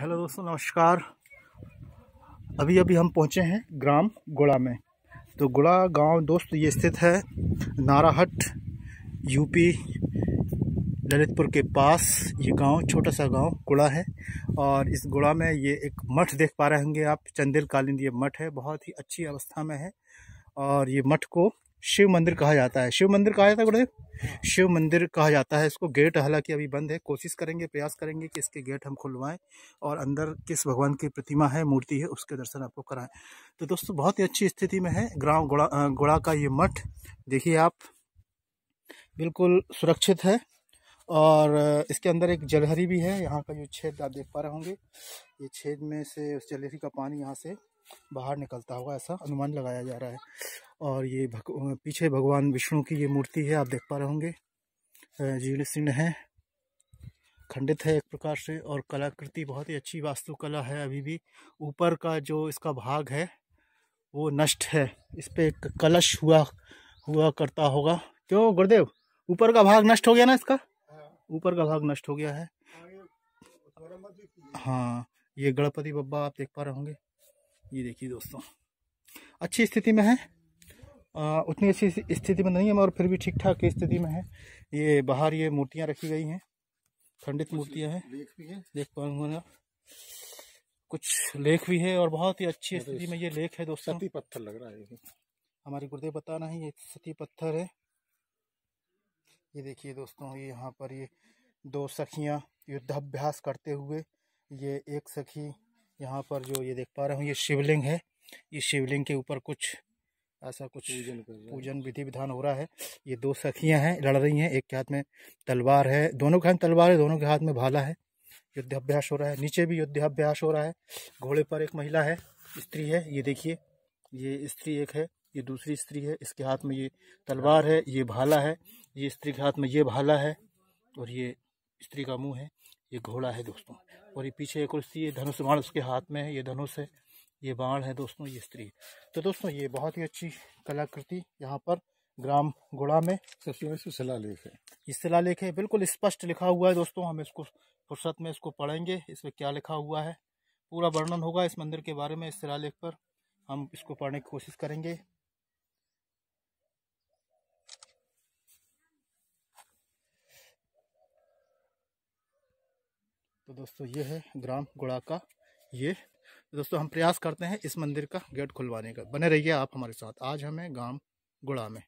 Hello दोस्तों नमस्कार अभी अभी हम पहुंचे हैं ग्राम गुड़ा में तो गुड़ा गांव दोस्त ये स्थित है नाराहट यूपी ललितपुर के पास ये गांव छोटा सा गांव गुड़ा है और इस गुड़ा में ये एक मठ देख पा रहे होंगे आप चंदेल कालीन ये मठ है बहुत ही अच्छी अवस्था में है और ये मठ को शिव मंदिर कहा जाता है शिव मंदिर कहा जाता है गुरुदेव शिव मंदिर कहा जाता है इसको गेट हालांकि अभी बंद है कोशिश करेंगे प्रयास करेंगे कि इसके गेट हम खुलवाएं और अंदर किस भगवान की प्रतिमा है मूर्ति है उसके दर्शन आपको कराएं तो दोस्तों बहुत ही अच्छी स्थिति में है ग्राम गुड़ा गुड़ा का ये मठ देखिए आप बिल्कुल सुरक्षित है और इसके अंदर एक जलहरी भी है यहाँ का जो छेद आप देख पा रहे होंगे ये छेद में से उस जलहरी का पानी यहाँ से बाहर निकलता होगा ऐसा अनुमान लगाया जा रहा है और ये भग, पीछे भगवान विष्णु की ये मूर्ति है आप देख पा रहे होंगे जीर्ण सिंह है खंडित है एक प्रकार से और कलाकृति बहुत ही अच्छी वास्तुकला है अभी भी ऊपर का जो इसका भाग है वो नष्ट है इस पर एक कलश हुआ हुआ करता होगा क्यों गुरुदेव ऊपर का भाग नष्ट हो गया ना इसका हाँ। ऊपर का भाग नष्ट हो गया है हाँ ये गणपति बब्बा आप देख पा रहे होंगे ये देखिए दोस्तों अच्छी स्थिति में है उतनी अच्छी स्थिति में नहीं है मगर फिर भी ठीक ठाक स्थिति में है ये बाहर ये मूर्तियाँ रखी गई हैं खंडित मूर्तियाँ हैं देख भी है देख पाऊंगा कुछ लेख भी है और बहुत ही अच्छी मतलब स्थिति में ये लेख है दोस्तों सती पत्थर लग रहा है हमारे गुरुदेव बता रहे हैं ये सती पत्थर है ये देखिए दोस्तों ये यहाँ पर ये दो सखियाँ युद्धाभ्यास करते हुए ये एक सखी यहाँ पर जो ये देख पा रहे हूँ ये शिवलिंग है ये शिवलिंग के ऊपर कुछ ऐसा कुछ पूजन विधि विधान हो रहा है ये दो सखियां हैं लड़ रही हैं एक के हाथ में तलवार है दोनों के हाथ में तलवार है दोनों के हाथ में भाला है युद्धाभ्यास हो रहा है नीचे भी युद्धाभ्यास हो रहा है घोड़े पर एक महिला है स्त्री है ये देखिए ये स्त्री एक है ये दूसरी स्त्री है इसके हाथ में ये तलवार है ये भाला है ये स्त्री के हाथ में ये भाला है और ये स्त्री का मुँह है ये घोड़ा है दोस्तों और ये पीछे एक और स्त्री धनुष बाण उसके हाथ में है ये धनुष है ये बाढ़ है दोस्तों ये स्त्री तो दोस्तों ये बहुत ही अच्छी कलाकृति यहाँ पर ग्राम गुड़ा में सबसे शिलालेख है ये शिलालेख है बिल्कुल स्पष्ट लिखा हुआ है दोस्तों हम इसको फुर्सत में इसको पढ़ेंगे इसमें क्या लिखा हुआ है पूरा वर्णन होगा इस मंदिर के बारे में इस शिलालेख पर हम इसको पढ़ने की कोशिश करेंगे तो दोस्तों ये है ग्राम गुड़ा का ये दोस्तों हम प्रयास करते हैं इस मंदिर का गेट खुलवाने का बने रहिए आप हमारे साथ आज हमें गांव गुड़ा में